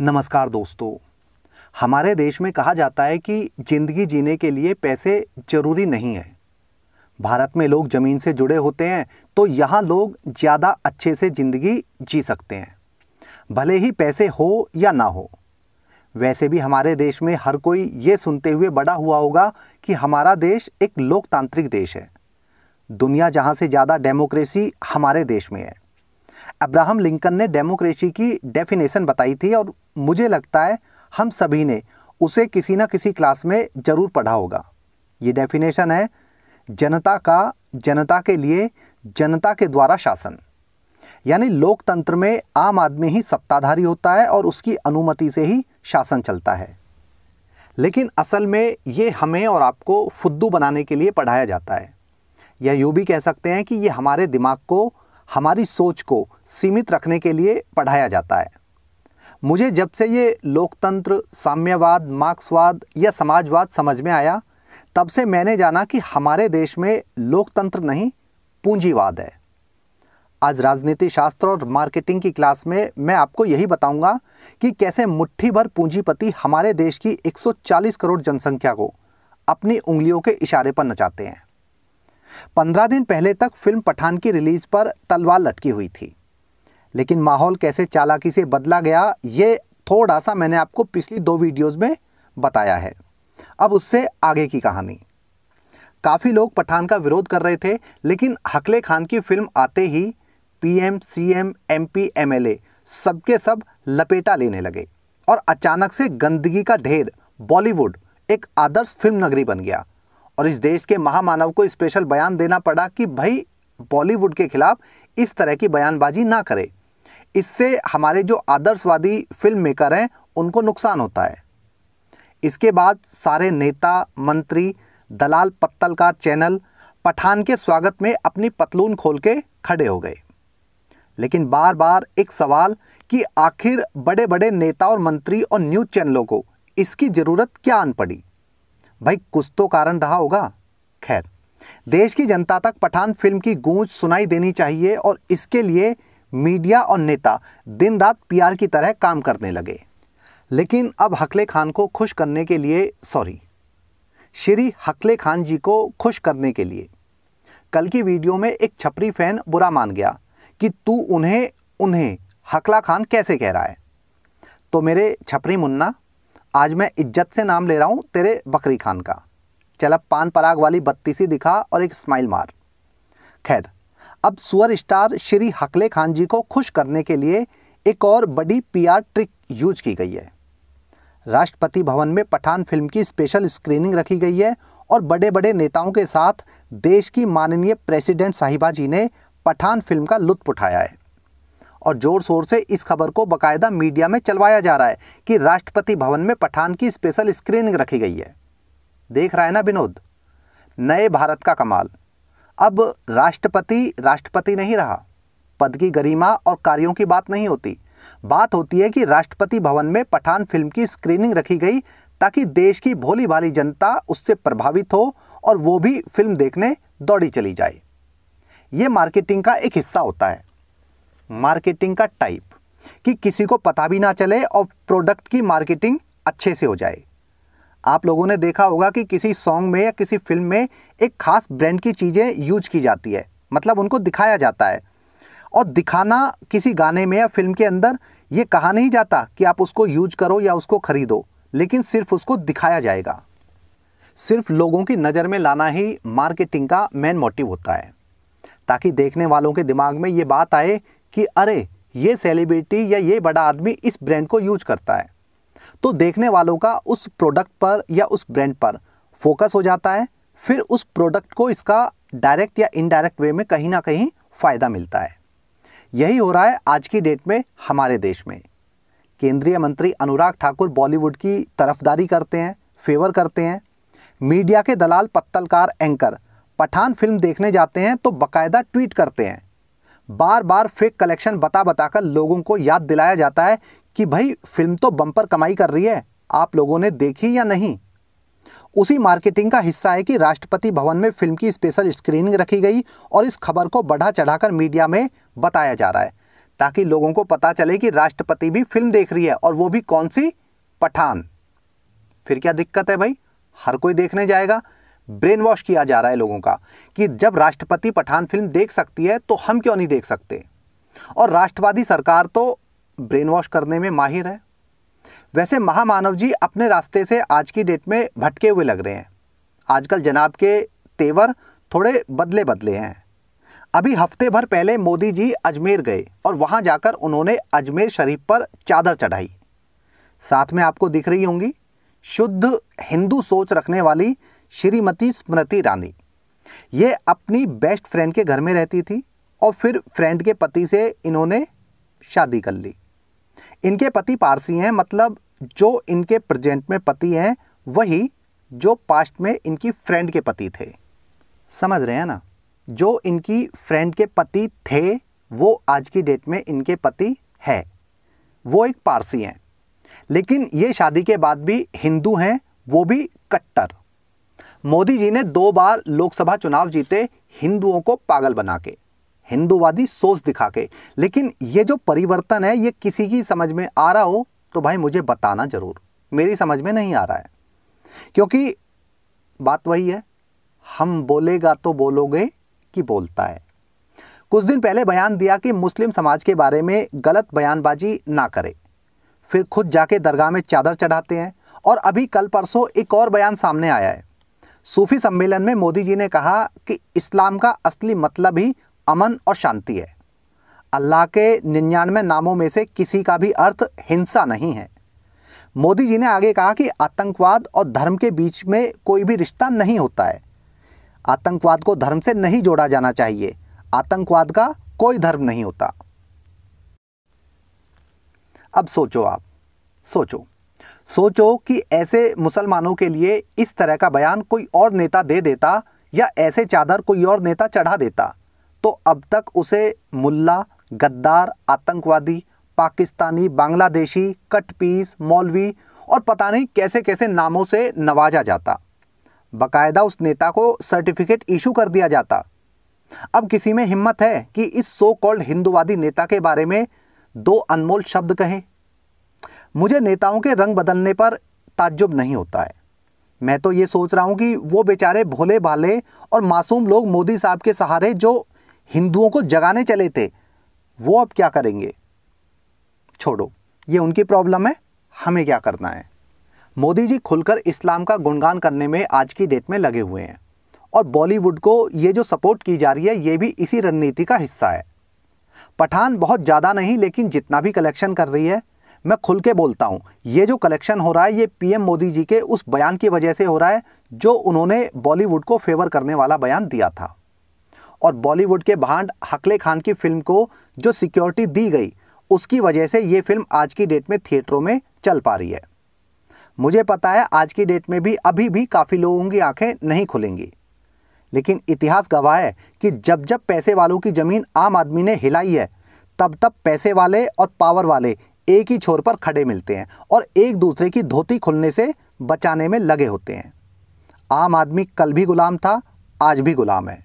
नमस्कार दोस्तों हमारे देश में कहा जाता है कि ज़िंदगी जीने के लिए पैसे ज़रूरी नहीं है भारत में लोग ज़मीन से जुड़े होते हैं तो यहाँ लोग ज़्यादा अच्छे से ज़िंदगी जी सकते हैं भले ही पैसे हो या ना हो वैसे भी हमारे देश में हर कोई ये सुनते हुए बड़ा हुआ होगा कि हमारा देश एक लोकतांत्रिक देश है दुनिया जहाँ से ज़्यादा डेमोक्रेसी हमारे देश में है अब्राहम लिंकन ने डेमोक्रेसी की डेफिनेशन बताई थी और मुझे लगता है हम सभी ने उसे किसी ना किसी क्लास में ज़रूर पढ़ा होगा ये डेफिनेशन है जनता का जनता के लिए जनता के द्वारा शासन यानी लोकतंत्र में आम आदमी ही सत्ताधारी होता है और उसकी अनुमति से ही शासन चलता है लेकिन असल में ये हमें और आपको फुद्दू बनाने के लिए पढ़ाया जाता है या यूँ भी कह सकते हैं कि ये हमारे दिमाग को हमारी सोच को सीमित रखने के लिए पढ़ाया जाता है मुझे जब से ये लोकतंत्र साम्यवाद मार्क्सवाद या समाजवाद समझ में आया तब से मैंने जाना कि हमारे देश में लोकतंत्र नहीं पूंजीवाद है आज राजनीति शास्त्र और मार्केटिंग की क्लास में मैं आपको यही बताऊंगा कि कैसे मुट्ठी भर पूंजीपति हमारे देश की 140 करोड़ जनसंख्या को अपनी उंगलियों के इशारे पर नचाते हैं पंद्रह दिन पहले तक फिल्म पठान की रिलीज पर तलवार लटकी हुई थी लेकिन माहौल कैसे चालाकी से बदला गया ये थोड़ा सा मैंने आपको पिछली दो वीडियोस में बताया है अब उससे आगे की कहानी काफ़ी लोग पठान का विरोध कर रहे थे लेकिन हकले खान की फिल्म आते ही पीएम सीएम एमपी एमएलए सबके सब लपेटा लेने लगे और अचानक से गंदगी का ढेर बॉलीवुड एक आदर्श फिल्म नगरी बन गया और इस देश के महामानव को स्पेशल बयान देना पड़ा कि भाई बॉलीवुड के खिलाफ इस तरह की बयानबाजी ना करे इससे हमारे जो आदर्शवादी फिल्म मेकर हैं उनको नुकसान होता है इसके बाद सारे नेता मंत्री दलाल पत्तलकार चैनल पठान के स्वागत में अपनी पतलून खोल के खड़े हो गए लेकिन बार बार एक सवाल कि आखिर बड़े बड़े नेता और मंत्री और न्यूज़ चैनलों को इसकी ज़रूरत क्या आन पड़ी भाई कुछ तो कारण रहा होगा खैर देश की जनता तक पठान फिल्म की गूंज सुनाई देनी चाहिए और इसके लिए मीडिया और नेता दिन रात पीआर की तरह काम करने लगे लेकिन अब हकले खान को खुश करने के लिए सॉरी श्री हकले खान जी को खुश करने के लिए कल की वीडियो में एक छपरी फैन बुरा मान गया कि तू उन्हें उन्हें हकला खान कैसे कह रहा है तो मेरे छपरी मुन्ना आज मैं इज्जत से नाम ले रहा हूँ तेरे बकरी खान का अब पान पराग वाली बत्तीसी दिखा और एक स्माइल मार खैर अब सुअर स्टार श्री हकले खान जी को खुश करने के लिए एक और बड़ी पीआर ट्रिक यूज की गई है राष्ट्रपति भवन में पठान फिल्म की स्पेशल स्क्रीनिंग रखी गई है और बड़े बड़े नेताओं के साथ देश की माननीय प्रेसिडेंट साहिबा जी ने पठान फिल्म का लुत्फ उठाया है और जोर शोर से इस खबर को बाकायदा मीडिया में चलवाया जा रहा है कि राष्ट्रपति भवन में पठान की स्पेशल स्क्रीनिंग रखी गई है देख रहा है ना विनोद नए भारत का कमाल अब राष्ट्रपति राष्ट्रपति नहीं रहा पद की गरिमा और कार्यों की बात नहीं होती बात होती है कि राष्ट्रपति भवन में पठान फिल्म की स्क्रीनिंग रखी गई ताकि देश की भोली भाली जनता उससे प्रभावित हो और वो भी फिल्म देखने दौड़ी चली जाए ये मार्केटिंग का एक हिस्सा होता है मार्केटिंग का टाइप कि किसी को पता भी ना चले और प्रोडक्ट की मार्केटिंग अच्छे से हो जाए आप लोगों ने देखा होगा कि किसी सॉन्ग में या किसी फिल्म में एक खास ब्रांड की चीज़ें यूज की जाती है मतलब उनको दिखाया जाता है और दिखाना किसी गाने में या फिल्म के अंदर ये कहा नहीं जाता कि आप उसको यूज करो या उसको ख़रीदो लेकिन सिर्फ उसको दिखाया जाएगा सिर्फ लोगों की नज़र में लाना ही मार्केटिंग का मेन मोटिव होता है ताकि देखने वालों के दिमाग में ये बात आए कि अरे ये सेलिब्रिटी या ये बड़ा आदमी इस ब्रांड को यूज करता है तो देखने वालों का उस प्रोडक्ट पर या उस ब्रांड पर फोकस हो जाता है फिर उस प्रोडक्ट को इसका डायरेक्ट या इनडायरेक्ट वे में कहीं ना कहीं फ़ायदा मिलता है यही हो रहा है आज की डेट में हमारे देश में केंद्रीय मंत्री अनुराग ठाकुर बॉलीवुड की तरफदारी करते हैं फेवर करते हैं मीडिया के दलाल पत्तलकार एंकर पठान फिल्म देखने जाते हैं तो बाकायदा ट्वीट करते हैं बार बार फेक कलेक्शन बता बताकर लोगों को याद दिलाया जाता है कि भाई फिल्म तो बम्पर कमाई कर रही है आप लोगों ने देखी या नहीं उसी मार्केटिंग का हिस्सा है कि राष्ट्रपति भवन में फिल्म की स्पेशल स्क्रीनिंग रखी गई और इस खबर को बढ़ा चढ़ाकर मीडिया में बताया जा रहा है ताकि लोगों को पता चले कि राष्ट्रपति भी फिल्म देख रही है और वो भी कौन सी पठान फिर क्या दिक्कत है भाई हर कोई देखने जाएगा ब्रेन वॉश किया जा रहा है लोगों का कि जब राष्ट्रपति पठान फिल्म देख सकती है तो हम क्यों नहीं देख सकते और राष्ट्रवादी सरकार तो ब्रेन वॉश करने में माहिर है वैसे महामानव जी अपने रास्ते से आज की डेट में भटके हुए लग रहे हैं आजकल जनाब के तेवर थोड़े बदले बदले हैं अभी हफ्ते भर पहले मोदी जी अजमेर गए और वहाँ जाकर उन्होंने अजमेर शरीफ पर चादर चढ़ाई साथ में आपको दिख रही होंगी शुद्ध हिंदू सोच रखने वाली श्रीमती स्मृति रानी ये अपनी बेस्ट फ्रेंड के घर में रहती थी और फिर फ्रेंड के पति से इन्होंने शादी कर ली इनके पति पारसी हैं मतलब जो इनके प्रेजेंट में पति हैं वही जो पास्ट में इनकी फ्रेंड के पति थे समझ रहे हैं ना जो इनकी फ्रेंड के पति थे वो आज की डेट में इनके पति है वो एक पारसी हैं लेकिन ये शादी के बाद भी हिंदू हैं वो भी कट्टर मोदी जी ने दो बार लोकसभा चुनाव जीते हिंदुओं को पागल बना के हिंदुवादी सोच दिखा के लेकिन ये जो परिवर्तन है ये किसी की समझ में आ रहा हो तो भाई मुझे बताना ज़रूर मेरी समझ में नहीं आ रहा है क्योंकि बात वही है हम बोलेगा तो बोलोगे कि बोलता है कुछ दिन पहले बयान दिया कि मुस्लिम समाज के बारे में गलत बयानबाजी ना करे फिर खुद जाके दरगाह में चादर चढ़ाते हैं और अभी कल परसों एक और बयान सामने आया है सूफी सम्मेलन में मोदी जी ने कहा कि इस्लाम का असली मतलब ही अमन और शांति है अल्लाह के निन्यानवे नामों में से किसी का भी अर्थ हिंसा नहीं है मोदी जी ने आगे कहा कि आतंकवाद और धर्म के बीच में कोई भी रिश्ता नहीं होता है आतंकवाद को धर्म से नहीं जोड़ा जाना चाहिए आतंकवाद का कोई धर्म नहीं होता अब सोचो आप सोचो सोचो कि ऐसे मुसलमानों के लिए इस तरह का बयान कोई और नेता दे देता या ऐसे चादर कोई और नेता चढ़ा देता तो अब तक उसे मुल्ला गद्दार आतंकवादी पाकिस्तानी बांग्लादेशी कटपीस मौलवी और पता नहीं कैसे कैसे नामों से नवाजा जाता बकायदा उस नेता को सर्टिफिकेट इशू कर दिया जाता अब किसी में हिम्मत है कि इस सो कॉल्ड हिंदुवादी नेता के बारे में दो अनमोल शब्द कहें मुझे नेताओं के रंग बदलने पर ताज्जुब नहीं होता है मैं तो ये सोच रहा हूँ कि वो बेचारे भोले भाले और मासूम लोग मोदी साहब के सहारे जो हिंदुओं को जगाने चले थे वो अब क्या करेंगे छोड़ो ये उनकी प्रॉब्लम है हमें क्या करना है मोदी जी खुलकर इस्लाम का गुणगान करने में आज की डेट में लगे हुए हैं और बॉलीवुड को ये जो सपोर्ट की जा रही है ये भी इसी रणनीति का हिस्सा है पठान बहुत ज़्यादा नहीं लेकिन जितना भी कलेक्शन कर रही है मैं खुल के बोलता हूँ ये जो कलेक्शन हो रहा है ये पीएम मोदी जी के उस बयान की वजह से हो रहा है जो उन्होंने बॉलीवुड को फेवर करने वाला बयान दिया था और बॉलीवुड के भांड हकले खान की फिल्म को जो सिक्योरिटी दी गई उसकी वजह से ये फिल्म आज की डेट में थिएटरों में चल पा रही है मुझे पता है आज की डेट में भी अभी भी काफ़ी लोगों की आंखें नहीं खुलेंगी लेकिन इतिहास गवाह है कि जब जब पैसे वालों की ज़मीन आम आदमी ने हिलाई है तब तब पैसे वाले और पावर वाले एक ही छोर पर खड़े मिलते हैं और एक दूसरे की धोती खुलने से बचाने में लगे होते हैं आम आदमी कल भी गुलाम था आज भी गुलाम है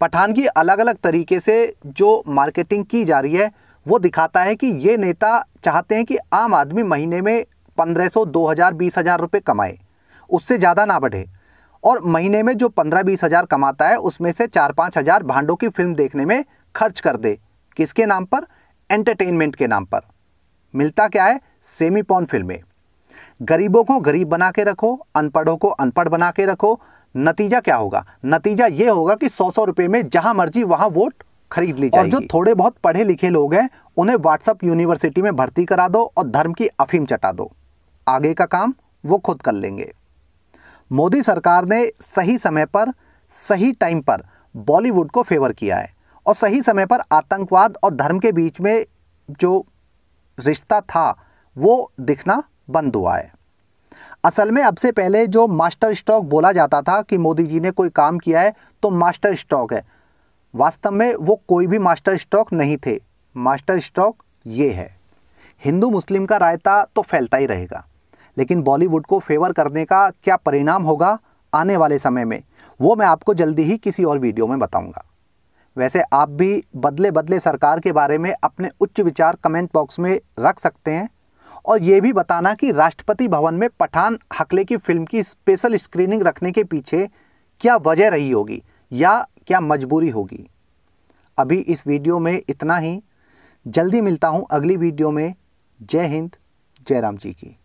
पठान की अलग अलग तरीके से जो मार्केटिंग की जा रही है वो दिखाता है कि ये नेता चाहते हैं कि आम आदमी महीने में पंद्रह सौ दो हज़ार बीस हज़ार रुपये कमाए उससे ज़्यादा ना बढ़े और महीने में जो पंद्रह बीस हज़ार कमाता है उसमें से चार पाँच हज़ार भांडों की फिल्म देखने में खर्च कर दे किसके नाम पर एंटरटेनमेंट के नाम पर मिलता क्या है सेमी पॉन फिल्में गरीबों को गरीब बना के रखो अनपढ़ों को अनपढ़ बना के रखो नतीजा क्या होगा नतीजा ये होगा कि सौ सौ रुपये में जहाँ मर्जी वहाँ वोट खरीद ली जाए और जो थोड़े बहुत पढ़े लिखे लोग हैं उन्हें व्हाट्सअप यूनिवर्सिटी में भर्ती करा दो और धर्म की अफीम चटा दो आगे का काम वो खुद कर लेंगे मोदी सरकार ने सही समय पर सही टाइम पर बॉलीवुड को फेवर किया है और सही समय पर आतंकवाद और धर्म के बीच में जो रिश्ता था वो दिखना बंद हुआ है असल में अब से पहले जो मास्टर स्टॉक बोला जाता था कि मोदी जी ने कोई काम किया है तो मास्टर स्टॉक है वास्तव में वो कोई भी मास्टर स्टॉक नहीं थे मास्टर स्टॉक ये है हिंदू मुस्लिम का रायता तो फैलता ही रहेगा लेकिन बॉलीवुड को फेवर करने का क्या परिणाम होगा आने वाले समय में वो मैं आपको जल्दी ही किसी और वीडियो में बताऊंगा वैसे आप भी बदले बदले सरकार के बारे में अपने उच्च विचार कमेंट बॉक्स में रख सकते हैं और ये भी बताना कि राष्ट्रपति भवन में पठान हकले की फिल्म की स्पेशल स्क्रीनिंग रखने के पीछे क्या वजह रही होगी या क्या मजबूरी होगी अभी इस वीडियो में इतना ही जल्दी मिलता हूँ अगली वीडियो में जय हिंद जय राम जी की